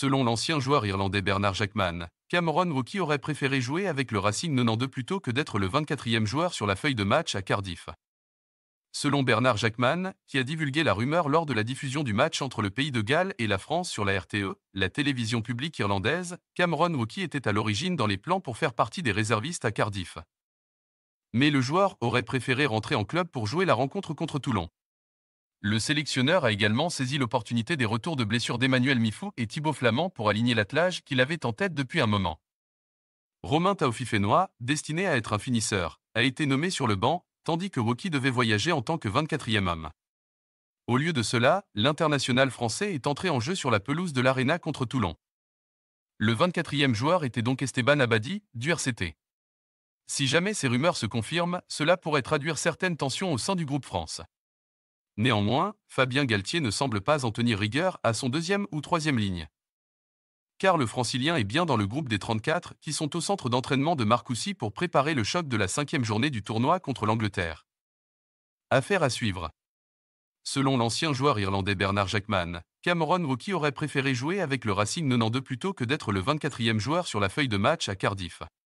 Selon l'ancien joueur irlandais Bernard Jackman, Cameron Wookie aurait préféré jouer avec le Racing 92 plutôt que d'être le 24e joueur sur la feuille de match à Cardiff. Selon Bernard Jackman, qui a divulgué la rumeur lors de la diffusion du match entre le pays de Galles et la France sur la RTE, la télévision publique irlandaise, Cameron Wookie était à l'origine dans les plans pour faire partie des réservistes à Cardiff. Mais le joueur aurait préféré rentrer en club pour jouer la rencontre contre Toulon. Le sélectionneur a également saisi l'opportunité des retours de blessures d'Emmanuel Mifou et Thibaut Flamand pour aligner l'attelage qu'il avait en tête depuis un moment. Romain Fenois, destiné à être un finisseur, a été nommé sur le banc, tandis que Woki devait voyager en tant que 24e homme. Au lieu de cela, l'international français est entré en jeu sur la pelouse de l'Arena contre Toulon. Le 24e joueur était donc Esteban Abadi, du RCT. Si jamais ces rumeurs se confirment, cela pourrait traduire certaines tensions au sein du groupe France. Néanmoins, Fabien Galtier ne semble pas en tenir rigueur à son deuxième ou troisième ligne. Car le francilien est bien dans le groupe des 34 qui sont au centre d'entraînement de Marcoussi pour préparer le choc de la cinquième journée du tournoi contre l'Angleterre. Affaire à suivre. Selon l'ancien joueur irlandais Bernard Jackman, Cameron Rookie aurait préféré jouer avec le Racing 92 plutôt que d'être le 24e joueur sur la feuille de match à Cardiff.